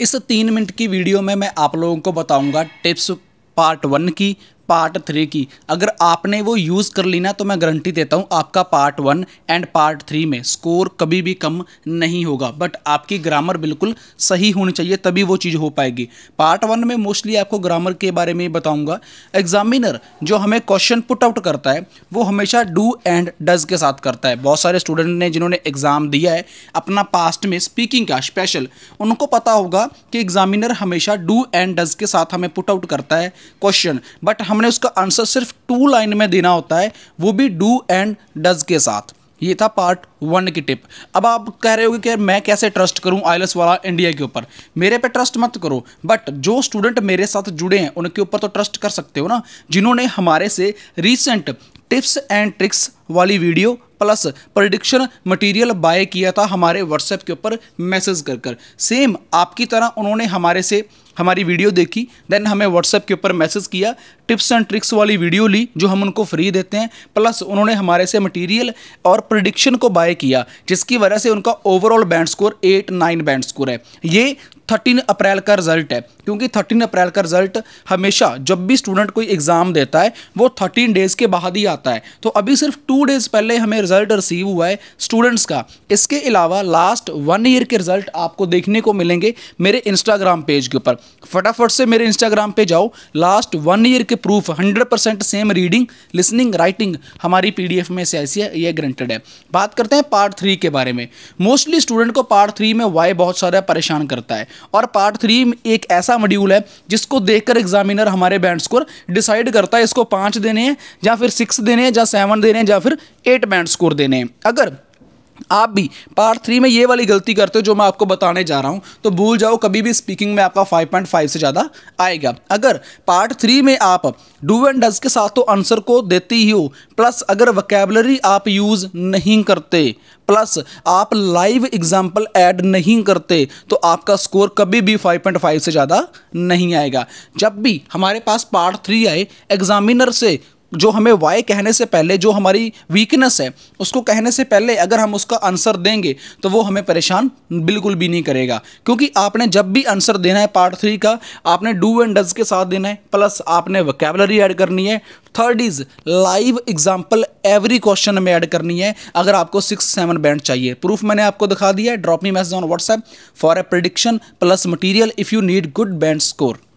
इस तीन मिनट की वीडियो में मैं आप लोगों को बताऊंगा टिप्स पार्ट वन की पार्ट थ्री की अगर आपने वो यूज़ कर ली ना तो मैं गारंटी देता हूँ आपका part one and part three में स्कोर कभी भी कम नहीं होगा बट आपकी ग्रामर बिल्कुल सही होनी चाहिए तभी वो चीज़ हो पाएगी पार्ट वन में मोस्टली आपको ग्रामर के बारे में बताऊँगा एग्जामिनर जो हमें क्वेश्चन पुट आउट करता है वो हमेशा डू एंड डज के साथ करता है बहुत सारे स्टूडेंट ने जिन्होंने एग्ज़ाम दिया है अपना पास्ट में स्पीकिंग का स्पेशल उनको पता होगा कि एग्जामिनर हमेशा डू एंड डज के साथ हमें पुट आउट करता है क्वेश्चन बट हम हमने उसका आंसर सिर्फ टू लाइन में देना होता है वो भी डू एंड डज के साथ ये था पार्ट वन की टिप अब आप कह रहे हो कि मैं कैसे ट्रस्ट करूं आईलस वाला इंडिया के ऊपर मेरे पे ट्रस्ट मत करो बट जो स्टूडेंट मेरे साथ जुड़े हैं उनके ऊपर तो ट्रस्ट कर सकते हो ना जिन्होंने हमारे से रीसेंट टिप्स एंड ट्रिक्स वाली video plus prediction material buy किया था हमारे व्हाट्सएप के ऊपर मैसेज कर कर सेम आपकी तरह उन्होंने हमारे से हमारी वीडियो देखी देन हमें व्हाट्सएप के ऊपर मैसेज किया टिप्स एंड ट्रिक्स वाली वीडियो ली जो हम उनको फ्री देते हैं प्लस उन्होंने हमारे से मटेरियल और प्रडिक्शन को बाय किया जिसकी वजह से उनका overall band score eight nine band score है ये थर्टीन अप्रैल का रिजल्ट है क्योंकि थर्टीन अप्रैल का रिजल्ट हमेशा जब भी स्टूडेंट कोई एग्ज़ाम देता है वो थर्टीन डेज़ के बाद ही आता है तो अभी सिर्फ टू डेज़ पहले हमें रिजल्ट रिसीव हुआ है स्टूडेंट्स का इसके अलावा लास्ट वन ईयर के रिजल्ट आपको देखने को मिलेंगे मेरे इंस्टाग्राम पेज के ऊपर फटाफट से मेरे इंस्टाग्राम पे जाओ लास्ट वन ईयर के proof hundred percent same reading listening writing हमारी पी में से ऐसी है यह ग्रंटेड है बात करते हैं पार्ट थ्री के बारे में मोस्टली स्टूडेंट को पार्ट थ्री में वाई बहुत सारा परेशान करता है और पार्ट थ्री एक ऐसा मॉड्यूल है जिसको देखकर एग्जामिनर हमारे बैंड स्कोर डिसाइड करता है इसको पाँच देने हैं या फिर सिक्स देने हैं या सेवन देने हैं या फिर एट बैंड स्कोर देने हैं अगर आप भी पार्ट थ्री में ये वाली गलती करते हो जो मैं आपको बताने जा रहा हूँ तो भूल जाओ कभी भी स्पीकिंग में आपका 5.5 से ज़्यादा आएगा अगर पार्ट थ्री में आप डू एंड डज के साथ तो आंसर को देती ही हो प्लस अगर वकेबलरी आप यूज़ नहीं करते प्लस आप लाइव एग्जाम्पल ऐड नहीं करते तो आपका स्कोर कभी भी 5.5 से ज़्यादा नहीं आएगा जब भी हमारे पास पार्ट थ्री आए एग्जामिनर से जो हमें वाई कहने से पहले जो हमारी वीकनेस है उसको कहने से पहले अगर हम उसका आंसर देंगे तो वो हमें परेशान बिल्कुल भी नहीं करेगा क्योंकि आपने जब भी आंसर देना है पार्ट थ्री का आपने डू एंड डज के साथ देना है प्लस आपने वकेबलरी ऐड करनी है third is live example every question में ऐड करनी है अगर आपको सिक्स सेवन बैंड चाहिए प्रूफ मैंने आपको दिखा दिया है drop me message on WhatsApp for a prediction plus material if you need good band score